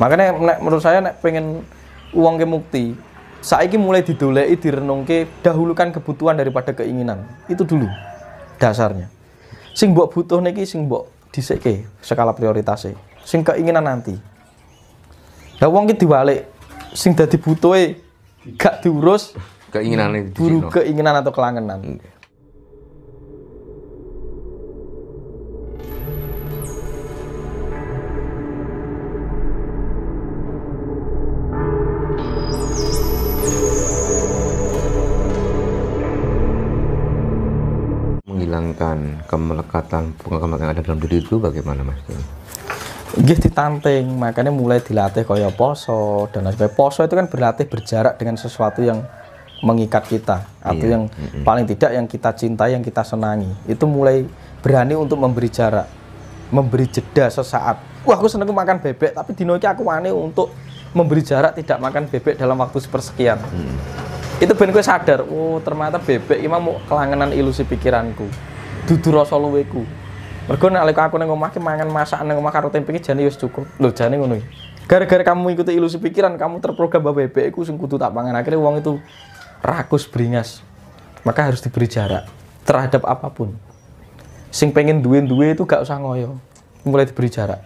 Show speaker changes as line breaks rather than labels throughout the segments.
makanya nek, menurut saya nek pengen uang ke mukti saiki mulai didolei direnungke dahulukan kebutuhan daripada keinginan itu dulu dasarnya sing mbok butuh niki sing mbok dhisike skala prioritasnya sing keinginan nanti lah wong ki diwalik sing dadi butuhe gak diurus
keinginan buru
keinginan atau kelangenan
melekatan pengalaman yang ada dalam diri itu bagaimana mas? Gih ditanting, makanya
mulai dilatih kaya poso dan sebagainya. Poso itu kan berlatih berjarak dengan sesuatu yang mengikat kita atau iya. yang mm -hmm. paling tidak yang kita cintai, yang kita senangi. Itu mulai berani untuk memberi jarak, memberi jeda sesaat. Wah, aku seneng makan bebek, tapi dino Nokia aku wani untuk memberi jarak tidak makan bebek dalam waktu sepersekian. Mm. Itu ben gue sadar, oh ternyata bebek ini mau kelangenan ilusi pikiranku dudu rasa luwe ku. Mergo nek aku nang omah mangan masakan nang omah karo tempe iki jane wis cukup. Lho jane ngono iki. Gara-gara kamu ikuti ilusi pikiran, kamu terprogram bahwa bebek iku sing kudu tak pangan. Akhirnya uang itu rakus beringas. Maka harus diberi jarak terhadap apapun. Sing pengen duwe-duwe itu gak usah ngoyo. Mulai diberi jarak.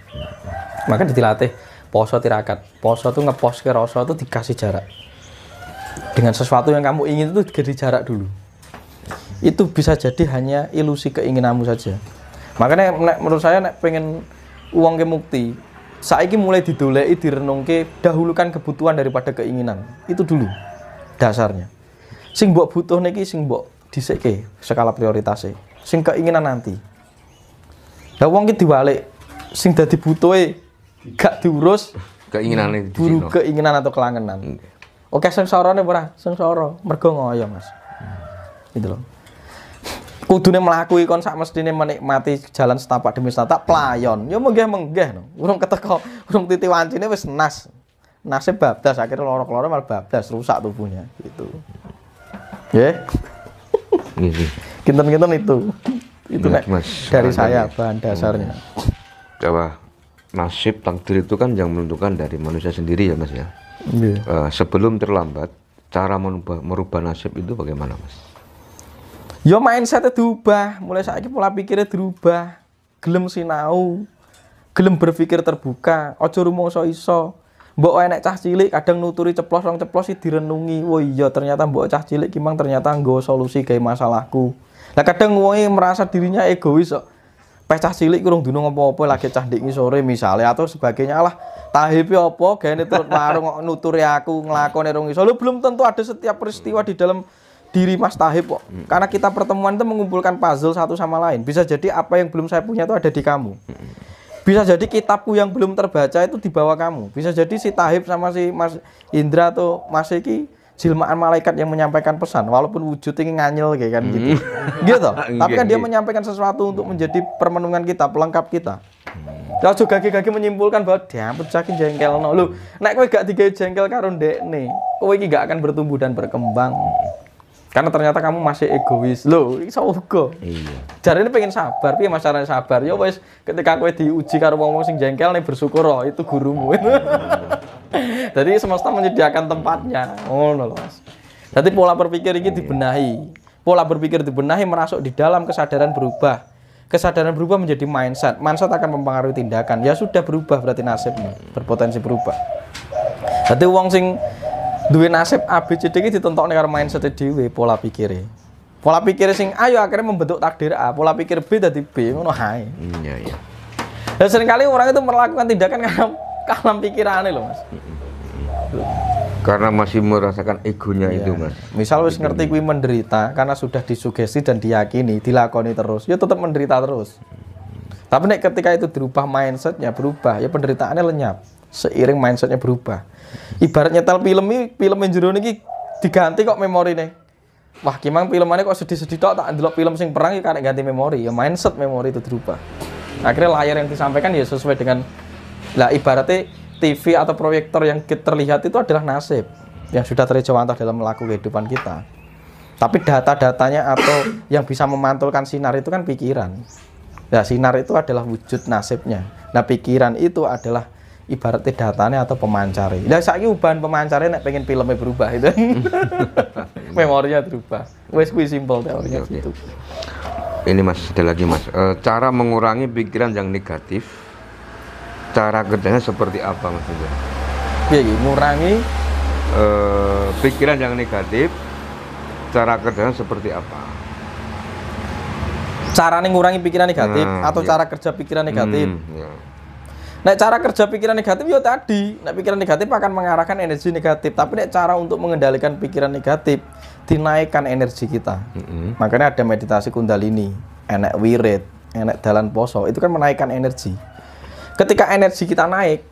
Maka dilatih poso tirakat. Poso tuh ngepos ke rasa tuh dikasih jarak. Dengan sesuatu yang kamu ingin itu diberi jarak dulu itu bisa jadi hanya ilusi keinginanmu saja makanya menurut saya nek pengen uang ke mukti saiki mulai didolei direnungke dahulukan kebutuhan daripada keinginan itu dulu dasarnya sing buat butuh niki sing buat diseke skala prioritas sing keinginan nanti lah uang kita diwalik sing dadi butuh gak diurus keinginan itu buru keinginan atau kelangenan oke sengsara nih pernah sengsara mergo ngoyo mas Itu loh kudune melakukan kon sak mestine menikmati jalan setapak demi setapak playon ya menggeh menggeh no. urung keteko urung titi wancine wis nas nasib babdas. akhirnya lorok-lorok malah babdas, rusak tubuhnya gitu
ya yeah.
kinten-kinten itu itu ya, dari saya bahan dasarnya
coba hmm. nasib takdir itu kan yang menentukan dari manusia sendiri ya mas ya yeah. uh, eh, sebelum terlambat cara merubah nasib itu bagaimana mas
yo mindsetnya diubah mulai saat ini pola pikirnya dirubah gelem sinau gelem berpikir terbuka ojo so iso mbok enek cah cilik kadang nuturi ceplos rong ceplos sih direnungi woi iya ternyata mbok cah cilik kimang ternyata nggak solusi kayak masalahku lah kadang woi e merasa dirinya egois kok pecah cah cilik kurung dulu ngopo apa lagi cah dingin sore misalnya atau sebagainya lah tahipi opo, gawe turut marung nuturi aku ngelakon erungi, iso belum tentu ada setiap peristiwa di dalam diri Mas Tahib kok. Hmm. Karena kita pertemuan itu mengumpulkan puzzle satu sama lain. Bisa jadi apa yang belum saya punya itu ada di kamu. Hmm. Bisa jadi kitabku yang belum terbaca itu dibawa kamu. Bisa jadi si Tahib sama si Mas Indra atau Mas Eki jilmaan malaikat yang menyampaikan pesan walaupun wujudnya nganyel kayak kan gitu. hmm. gitu. gitu. Tapi kan dia menyampaikan sesuatu untuk hmm. menjadi permenungan kita, pelengkap kita. Kalau hmm. juga gage-gage menyimpulkan bahwa dia pecahin jengkel no. Lu, nek kowe gak digawe jengkel karo ndekne, kowe iki gak akan bertumbuh dan berkembang. Karena ternyata kamu masih egois. Loh, iso uga.
Iya.
ini pengen sabar, piye Mas sabar? Ya wis, ketika kowe diuji karo wong-wong sing jengkel nih bersyukur oh, itu gurumu. Iya, iya. Jadi semesta menyediakan tempatnya. Oh, nolos. Mas. Jadi pola berpikir ini iya. dibenahi. Pola berpikir dibenahi merasuk di dalam kesadaran berubah. Kesadaran berubah menjadi mindset. Mindset akan mempengaruhi tindakan. Ya sudah berubah berarti nasibnya berpotensi berubah. Jadi wong sing duwe nasib ABCD iki ditentokne karo mindset dhewe, pola pikire. Pola pikir sing ayo ya akhirnya membentuk takdir A, pola pikir B dadi B ngono hae. Hmm, iya iya. Dan seringkali orang itu melakukan tindakan karena kalam
pikirannya loh mas. Karena masih merasakan egonya iya. itu mas.
Misal wis ngerti kuwi menderita karena sudah disugesti dan diyakini, dilakoni terus, ya tetap menderita terus. Tapi nek ketika itu dirubah mindsetnya berubah, ya penderitaannya lenyap seiring mindsetnya berubah. Ibaratnya nyetel film ini, film yang jero ini diganti kok memori nih. Wah, film filmannya kok sedih-sedih tok tak ndelok film sing perang ini ya karek ganti memori, ya mindset memori itu berubah. Akhirnya layar yang disampaikan ya sesuai dengan lah ibaratnya TV atau proyektor yang terlihat itu adalah nasib yang sudah terjawantah dalam melaku kehidupan kita. Tapi data-datanya atau yang bisa memantulkan sinar itu kan pikiran. Nah, sinar itu adalah wujud nasibnya. Nah, pikiran itu adalah ibaratnya datanya atau Nah, saat ini ubahan pemancarnya nek pengen filmnya berubah itu. Memorinya berubah. Wes kuwi simpel teorinya gitu.
Ini Mas, ada lagi Mas. E, cara mengurangi pikiran yang negatif. Cara kerjanya seperti apa Mas? Iya, iya, mengurangi e, pikiran yang negatif. Cara kerjanya seperti apa?
Cara mengurangi
pikiran negatif nah, atau iya. cara
kerja pikiran negatif? Hmm, iya Nah, cara kerja pikiran negatif ya tadi, nah pikiran negatif akan mengarahkan energi negatif, tapi nah, cara untuk mengendalikan pikiran negatif dinaikkan energi kita. Mm-hmm. Makanya ada meditasi Kundalini, enak wirid, enak dalan poso, itu kan menaikkan energi. Ketika energi kita naik,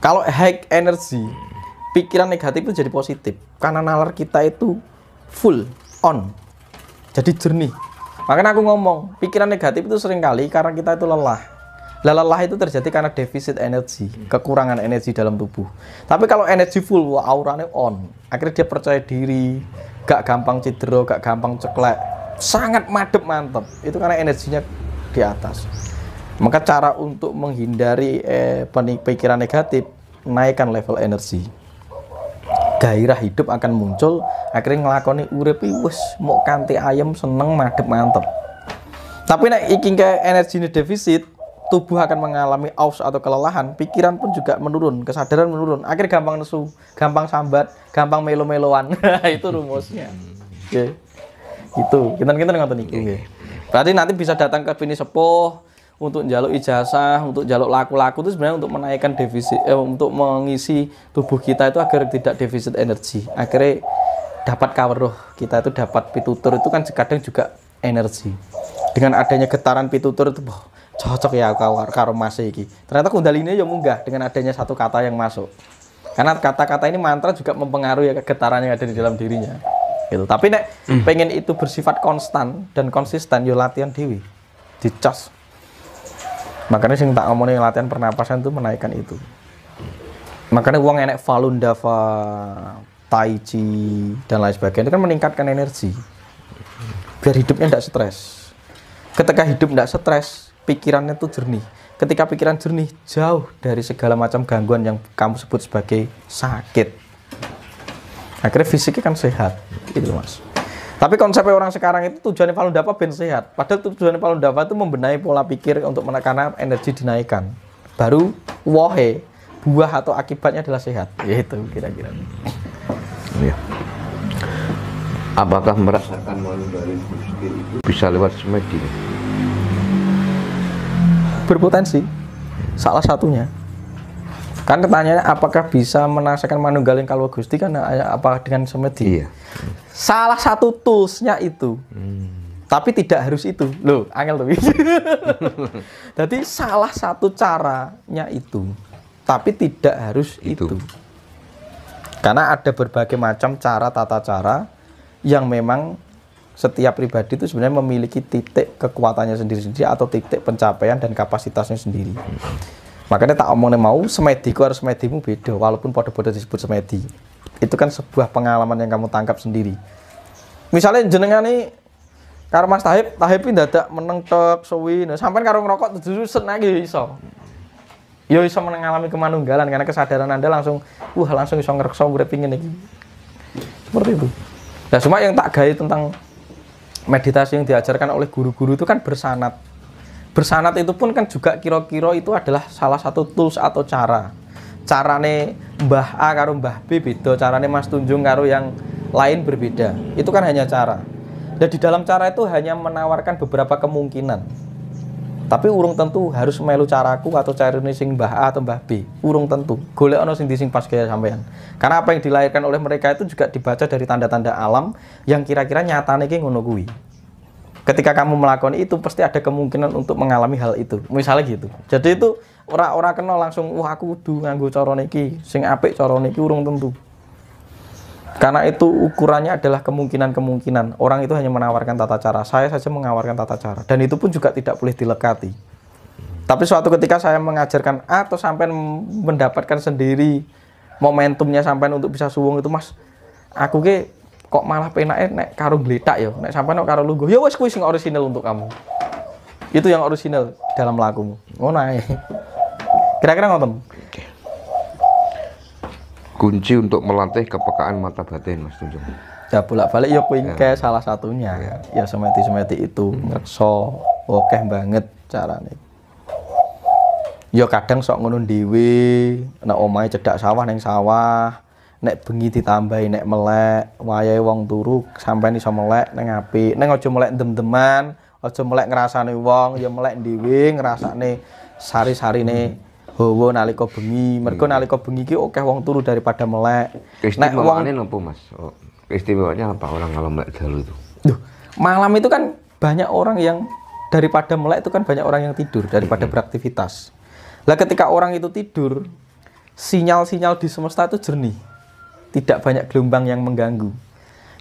kalau high energi, pikiran negatif itu jadi positif karena nalar kita itu full on. Jadi jernih. Makanya aku ngomong, pikiran negatif itu seringkali karena kita itu lelah lelah itu terjadi karena defisit energi, kekurangan energi dalam tubuh. Tapi kalau energi full, wah, auranya on. Akhirnya dia percaya diri, gak gampang cedera, gak gampang ceklek, sangat madep mantep. Itu karena energinya di atas. Maka cara untuk menghindari eh, pikiran negatif, naikkan level energi. Gairah hidup akan muncul, akhirnya ngelakoni urep wis mau kanti ayam seneng madep mantep. Tapi nek ke energi ini defisit, tubuh akan mengalami aus atau kelelahan, pikiran pun juga menurun, kesadaran menurun, akhir gampang nesu, gampang sambat, gampang melo-meloan. itu rumusnya. Oke. Okay. Itu, Kita-kita nggak tahu Okay. Berarti nanti bisa datang ke finish Sepuh untuk jaluk ijazah, untuk jaluk laku-laku itu sebenarnya untuk menaikkan defisit eh, untuk mengisi tubuh kita itu agar tidak defisit energi. Akhirnya dapat loh kita itu dapat pitutur itu kan kadang juga energi. Dengan adanya getaran pitutur itu boh cocok ya kau karo mase iki ternyata kundalini ya munggah dengan adanya satu kata yang masuk karena kata-kata ini mantra juga mempengaruhi ya kegetaran yang ada di dalam dirinya gitu tapi nek hmm. pengen itu bersifat konstan dan konsisten yo latihan dewi dicas makanya sing tak ngomongin latihan pernapasan itu menaikkan itu makanya uang enek falun dava tai chi dan lain sebagainya itu kan meningkatkan energi biar hidupnya tidak stres ketika hidup tidak stres pikirannya tuh jernih. Ketika pikiran jernih, jauh dari segala macam gangguan yang kamu sebut sebagai sakit. Akhirnya fisiknya kan sehat, gitu mas. Tapi konsepnya orang sekarang itu tujuannya paling dapat ben sehat. Padahal tujuannya paling dapat itu membenahi pola pikir untuk menekan energi dinaikkan. Baru wohe, buah atau akibatnya adalah sehat. Yaitu kira-kira.
Ya. Apakah merasakan malu itu bisa lewat semedi?
berpotensi salah satunya kan pertanyaannya apakah bisa menasekan manunggaling kalau gusti kan eh, apa dengan semedi iya. salah satu toolsnya itu hmm. tapi tidak harus itu loh angel tuh jadi salah satu caranya itu tapi tidak harus itu, itu. karena ada berbagai macam cara tata cara yang memang setiap pribadi itu sebenarnya memiliki titik kekuatannya sendiri-sendiri atau titik pencapaian dan kapasitasnya sendiri. Makanya tak omongnya mau, semediku harus semedimu beda, walaupun pada-pada disebut semedi. Itu kan sebuah pengalaman yang kamu tangkap sendiri. Misalnya jenengan nih, karo Mas Tahib, Tahib ini tidak meneng tok, suwi, nah, sampai karo ngerokok, seneng senang ya, iso. Yo ya iso mengalami kemanunggalan, karena kesadaran anda langsung, wah langsung iso ngerokso, udah pingin lagi. Seperti itu. Nah, cuma yang tak gaya tentang meditasi yang diajarkan oleh guru-guru itu kan bersanat. Bersanat itu pun kan juga kira-kira itu adalah salah satu tools atau cara. Carane Mbah A karo Mbah B beda, carane Mas Tunjung karo yang lain berbeda. Itu kan hanya cara. Dan di dalam cara itu hanya menawarkan beberapa kemungkinan tapi urung tentu harus melu caraku atau ini sing Mbah A atau Mbah B. Urung tentu. Golek ono sing dising pas kaya sampean. Karena apa yang dilahirkan oleh mereka itu juga dibaca dari tanda-tanda alam yang kira-kira nyata nih ngono kuwi. Ketika kamu melakukan itu pasti ada kemungkinan untuk mengalami hal itu. Misalnya gitu. Jadi itu orang-orang kenal langsung wah aku kudu nganggo cara niki, sing apik cara niki urung tentu. Karena itu ukurannya adalah kemungkinan-kemungkinan. Orang itu hanya menawarkan tata cara. Saya saja mengawarkan tata cara. Dan itu pun juga tidak boleh dilekati. Tapi suatu ketika saya mengajarkan A atau sampai mendapatkan sendiri momentumnya sampai untuk bisa suwung itu mas aku ke kok malah penak nek karung gletak ya nek sampai nek karo lugu ya wes kuwi sing orisinal untuk kamu itu yang orisinal dalam lagumu. ngono ae kira-kira ngoten
kunci untuk melatih kepekaan mata batin Mas Tunjung ya bolak
balik ya kuingke ya. salah satunya ya, ya semeti semeti itu hmm. ngerso oke banget nih, ya kadang sok ngunun diwi, nek omai cedak sawah neng sawah nek bengi ditambahi nek melek wayai wong turu nih so melek neng api neng ojo melek dem-deman ojo melek ngerasa nih wong ya melek ngerasa nih sari nih hmm hawa nalika bengi. Mergo hmm. nalika bengi iki akeh wong turu daripada melek. Nek wong
nopo Mas? Oh, istimewanya apa orang kalau melek dalu itu? Duh,
malam itu kan banyak orang yang daripada melek itu kan banyak orang yang tidur daripada hmm. beraktivitas. Lah ketika orang itu tidur, sinyal-sinyal di semesta itu jernih. Tidak banyak gelombang yang mengganggu.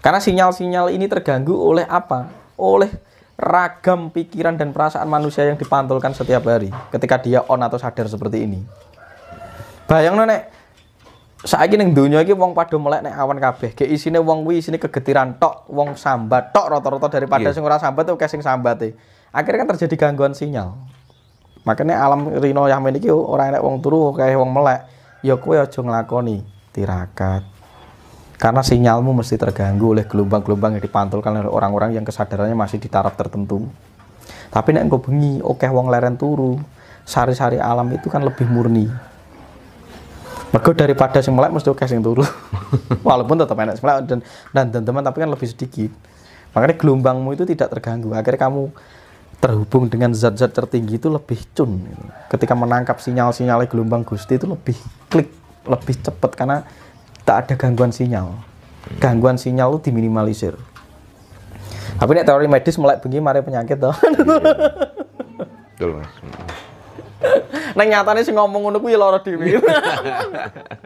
Karena sinyal-sinyal ini terganggu oleh apa? Oleh ragam pikiran dan perasaan manusia yang dipantulkan setiap hari ketika dia on atau sadar seperti ini. Bayang nek saat ini dunia ini wong pada melek nek awan kabeh. Ge isine wong wi isine kegetiran tok, wong sambat tok rotor-rotor daripada yeah. sing ora sambat tuh sambat sambate. Akhirnya kan terjadi gangguan sinyal. Makanya alam Rino yang memiliki orang enak wong turu kayak wong melek. yo ya kowe aja ngelakoni tirakat karena sinyalmu mesti terganggu oleh gelombang-gelombang yang dipantulkan oleh orang-orang yang kesadarannya masih di taraf tertentu tapi nek engko bengi oke wong leren turu sari-sari alam itu kan lebih murni Mergo daripada sing melek mesti oke sing turu walaupun tetap enak melek dan dan teman teman tapi kan lebih sedikit makanya gelombangmu itu tidak terganggu akhirnya kamu terhubung dengan zat-zat tertinggi itu lebih cun gitu. ketika menangkap sinyal-sinyal gelombang gusti itu lebih klik lebih cepat karena tak ada gangguan sinyal. Gangguan sinyal itu diminimalisir. Tapi ini teori medis mulai begini, mari penyakit toh. Betul, Mas. Neng nyatanya sih ngomong ngono kuwi ya lara dhewe.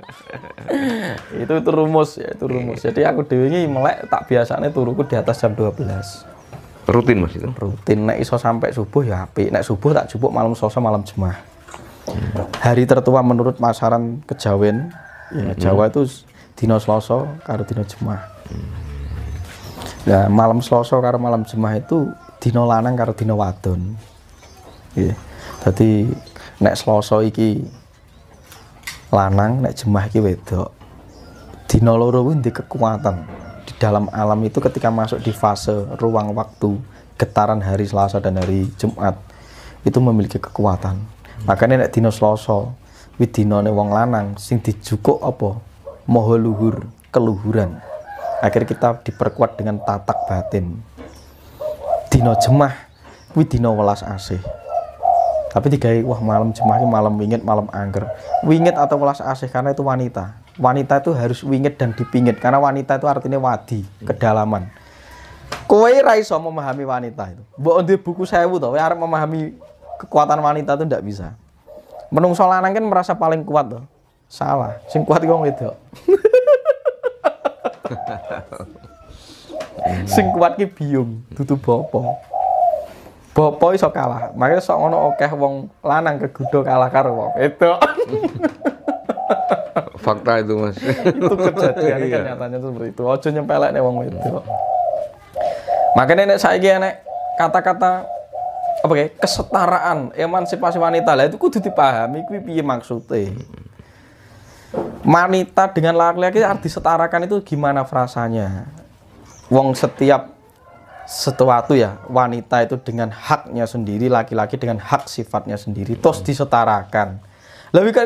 itu itu rumus ya, itu rumus. Iya. Jadi aku dhewe iki melek tak biasanya turuku di atas jam 12. Rutin Mas itu. Rutin nek iso sampai subuh ya apik. Nek subuh tak jupuk malam sosa malam jemaah. Hari tertua menurut masaran kejawen, ya hmm. Jawa itu dino Selasa karo dino Jumat. Nah, malam Selasa karo malam Jumat itu dino lanang karo dino wadon. Nggih. Dadi nek Selasa iki lanang, nek Jumat iki wedok. Dino loro kuwi kekuatan di dalam alam itu ketika masuk di fase ruang waktu getaran hari Selasa dan hari Jumat itu memiliki kekuatan. Makanya nek dino Selasa widinone wong lanang sing dijukuk apa? moho luhur keluhuran akhir kita diperkuat dengan tatak batin dino jemah kuwi dino welas asih tapi tiga wah malam jemah malam winget malam angker winget atau welas asih karena itu wanita wanita itu harus winget dan dipingit karena wanita itu artinya wadi kedalaman kowe raiso memahami wanita itu mbok ndek buku saya to tau. Harap memahami kekuatan wanita itu tidak bisa Menung lanang kan merasa paling kuat tuh Salah. Sing kuat iku wong wedok.
Sing
kuat ki biung, dudu bapa. Bapa iso kalah. Makanya sok ngono akeh wong lanang ke kegudo kalah karo wong itu
Fakta itu, Mas. itu kejadian iya.
kenyataannya seperti itu. Ojo nyempelek nih wong wedok. Makanya nek saya nih kata-kata apa kayak kesetaraan emansipasi wanita lah itu kudu dipahami kuwi piye maksudnya. Hmm wanita dengan laki-laki harus disetarakan itu gimana frasanya wong setiap sesuatu ya wanita itu dengan haknya sendiri laki-laki dengan hak sifatnya sendiri terus hmm. disetarakan lebih kan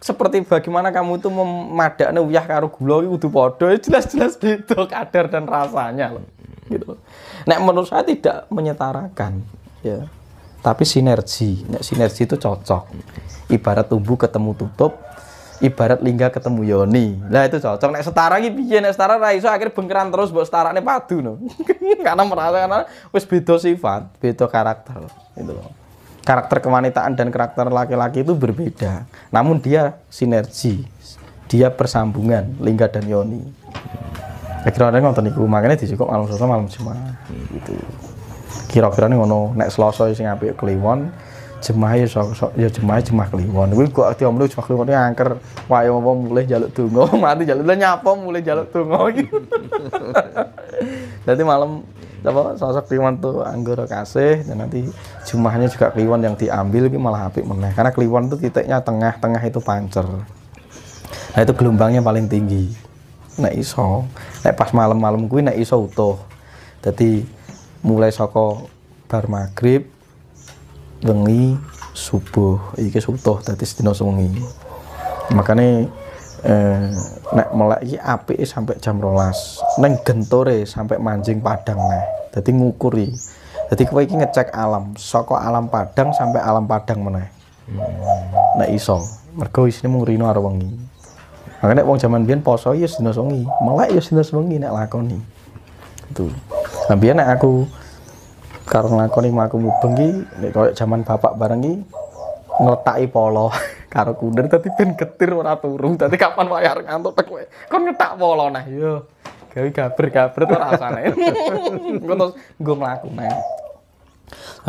seperti bagaimana kamu itu memadak uyah karo gula itu podo ya jelas-jelas gitu kadar dan rasanya loh gitu Nek nah, menurut saya tidak menyetarakan ya tapi sinergi sinergi itu cocok ibarat tumbuh ketemu tutup ibarat lingga ketemu Yoni. Lah itu cocok. Nek setara iki piye? Nek setara ra iso akhirnya bengkeran terus buat setara setarane padu no. karena merasa karena wis beda sifat, beda karakter. Itu loh. Karakter kewanitaan dan karakter laki-laki itu berbeda. Namun dia sinergi. Dia persambungan lingga dan Yoni. kira ada nonton iku, makanya dicukup malam Selasa malam cuma Gitu. Kira-kira ngono nek Selasa sing apik kliwon, jemaah ya sok sok ya jemaah jemaah kliwon kuwi kok ati omlu jemaah kliwon angker wah ya mau mulai jaluk tunggu, mati jaluk lah nyapa mulai jaluk tunggu, gitu nanti malam apa sosok kliwon tuh anggur kasih dan nanti jumahnya juga kliwon yang diambil tapi malah apik meneh karena kliwon tuh titiknya tengah-tengah itu pancer nah itu gelombangnya paling tinggi nek iso nek pas malam-malam kuwi nek iso utuh jadi mulai soko bar maghrib wengi subuh iki sutuh tadi sedina sewengi makanya eh, nek melek iki api sampai jam rolas neng gentore sampai mancing padang nih tadi ngukuri jadi kau iki ngecek alam soko alam padang sampai alam padang mana hmm. nek iso mergo isine mung rino karo wengi makane wong jaman biyen poso ya sedina sewengi melek ya sedina sewengi nek lakoni itu nah biyen nek aku karo nih, mlaku aku ki nek koyo zaman bapak bareng ini ngetai polo karo kunder tadi ben ketir ora turu tadi kapan wayar ngantuk tek kowe kon ngetak polo nah yo gawe gaber-gaber to rasane Gue terus nggo mlaku nah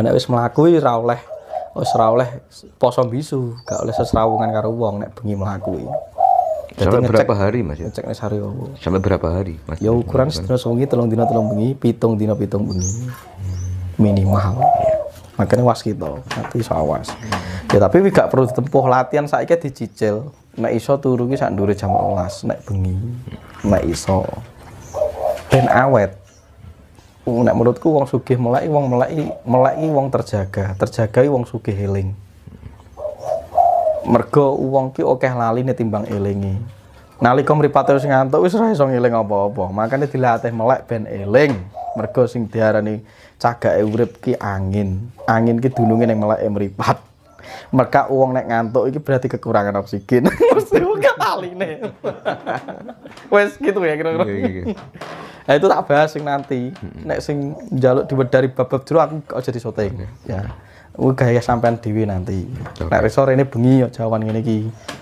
nek wis mlaku ora oleh wis ora oleh poso bisu gak oleh sesrawungan karo wong nek bengi mlaku
Jadi sampai ngecek, berapa
hari mas Ngecek nek nih sehari
Sampai berapa hari mas? Ya ukuran sedina
sewengi, telung dina telung bengi, pitung dina pitung bengi
minimal
ya. makanya was gitu nanti iso awas ya tapi gak perlu ditempuh latihan saya dicicil nek iso turu ki sak jam 12 nek bengi nek iso ben awet nek menurutku wong sugih melek wong melek melek wong terjaga terjagai wong sugih healing mergo wong ki akeh lali timbang elingi nalika mripate wis ngantuk wis ora iso ngeling apa-apa makane dilatih melek ben eling mergo sing diarani cagake urip ki angin angin ki dununge ning meleke mripat mereka uang nek ngantuk iki berarti kekurangan oksigen mesti buka taline wes gitu ya kira-kira iya, iya, iya. nah, itu tak bahas sing nanti nek sing jaluk diwedari bab-bab jero aku kok jadi syuting ya Kuwi gaya sampean Dewi nanti. Okay. Nek resor ini bengi yo jawan gini. ki.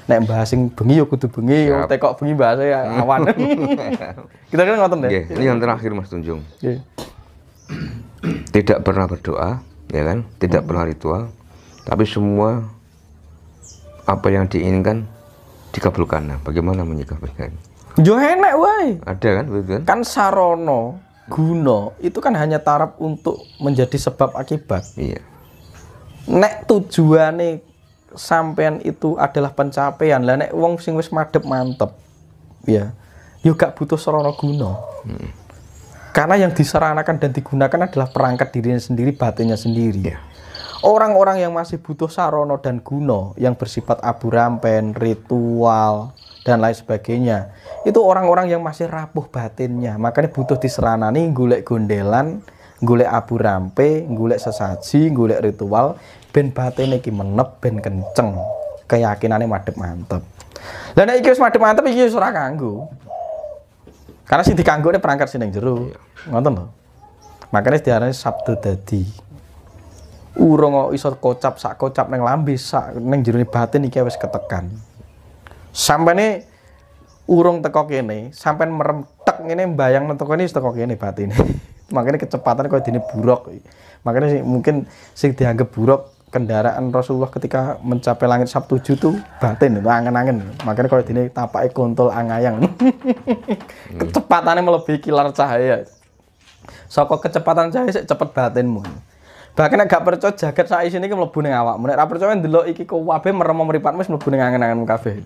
Nek bahas sing bengi yo kudu bengi yo
tekok bengi bahasa ya awan. Kita kan ngotot deh. ini yang terakhir Mas Tunjung. Tidak pernah berdoa, ya kan? Tidak hmm. pernah ritual, tapi semua apa yang diinginkan dikabulkan. Nah, bagaimana menyikapinya? Jo enak woi. Ada kan betul kan? Kan sarono
Guno itu kan hanya taraf untuk menjadi sebab akibat. Iya nek tujuan nih sampean itu adalah pencapaian lah nek wong sing wis madep mantep ya yo gak butuh sarana guna hmm. karena yang diseranakan dan digunakan adalah perangkat dirinya sendiri batinnya sendiri yeah. orang-orang yang masih butuh sarana dan guna yang bersifat abu rampen ritual dan lain sebagainya itu orang-orang yang masih rapuh batinnya makanya butuh diseranani golek gondelan golek abu rampe golek sesaji golek ritual ben batin iki menep ben kenceng keyakinannya madep mantep dan nek iki wis madep mantep iki wis ora kanggo karena sing dikanggo ini perangkat sing jeru iya. ngoten lho makanya diarani Sabtu tadi, urung kok iso kocap sak kocap neng lambe sak neng jero batin iki wis ketekan Sampai ini urung teko kene sampai merem tek bayang mbayang teko tekok teko kene batine makanya kecepatan kok ini buruk makanya sih mungkin sih dianggap buruk kendaraan Rasulullah ketika mencapai langit Sabtu tujuh batin itu angen-angen makanya kalau ini tapak kontol angayang hmm. kecepatannya melebihi kilar cahaya soko kecepatan cahaya sih cepet batinmu bahkan agak percaya jaket saya sini ke melebu neng awak menek apa percaya dulu iki kau wabe meremam meripat mas melebu neng angen-angen kafe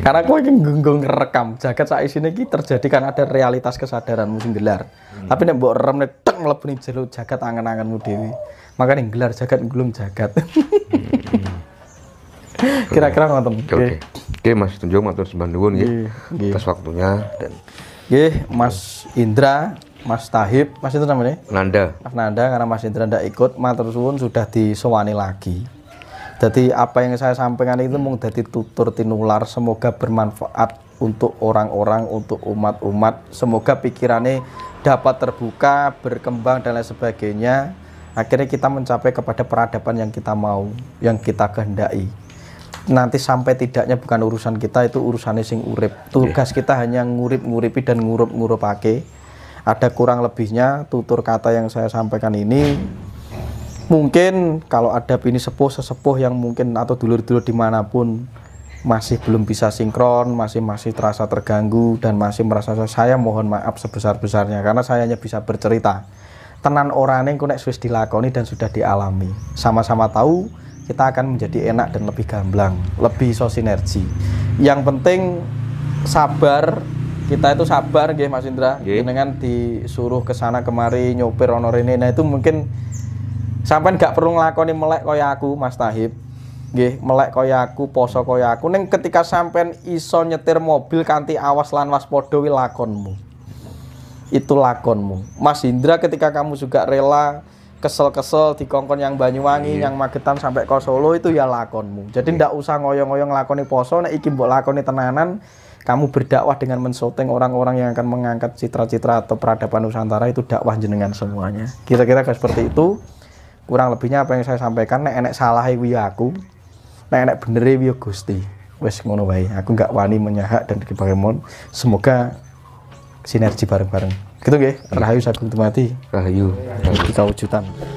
karena aku ingin genggung rekam jaket saya sini terjadi karena ada realitas kesadaran musim gelar tapi nih buat rem mlebu jalur jagat angen-angenmu maka yang gelar jagat belum jagat. Kira-kira ngoten. Oke.
Oke Mas Tunjung matur sembah ya. nggih atas waktunya dan
nggih Mas Indra Mas Tahib, Mas itu namanya? Nanda. Mas Nanda karena Mas Indra tidak ikut, matur suwun sudah disewani lagi. Jadi apa yang saya sampaikan itu mau jadi tutur tinular semoga bermanfaat untuk orang-orang, untuk umat-umat. Semoga pikirannya dapat terbuka, berkembang dan lain sebagainya. Akhirnya kita mencapai kepada peradaban yang kita mau, yang kita kehendaki. Nanti sampai tidaknya bukan urusan kita, itu urusannya sing urip. Tugas iya. kita hanya ngurip-nguripi dan ngurup-ngurupake. Ada kurang lebihnya tutur kata yang saya sampaikan ini mungkin kalau ada bini sepuh sesepuh yang mungkin atau dulur-dulur dimanapun masih belum bisa sinkron, masih masih terasa terganggu dan masih merasa saya mohon maaf sebesar-besarnya karena saya hanya bisa bercerita. Tenan orang yang konek Swiss dilakoni dan sudah dialami. Sama-sama tahu kita akan menjadi enak dan lebih gamblang, lebih sosinergi. Yang penting sabar kita itu sabar gih Mas Indra. Dengan disuruh ke sana kemari nyopir honor ini, Nah itu mungkin sampai nggak perlu ngelakoni melek kayak aku Mas Tahib Gih, melek kaya aku poso kaya aku Neng ketika sampean iso nyetir mobil kanti awas lan waspada lakonmu itu lakonmu Mas Indra ketika kamu juga rela kesel-kesel di kongkon yang Banyuwangi yeah. yang Magetan sampai ke Solo itu ya lakonmu jadi iya. ndak usah ngoyong-ngoyong lakoni poso nek iki mbok lakoni tenanan kamu berdakwah dengan mensoteng orang-orang yang akan mengangkat citra-citra atau peradaban Nusantara itu dakwah jenengan semuanya kira-kira seperti itu kurang lebihnya apa yang saya sampaikan nek enek salah iya aku nek nek bener ya Gusti wes ngono wae aku nggak wani menyahak dan bagaimana semoga sinergi bareng-bareng gitu nggih rahayu sagung tumati rahayu kita wujudan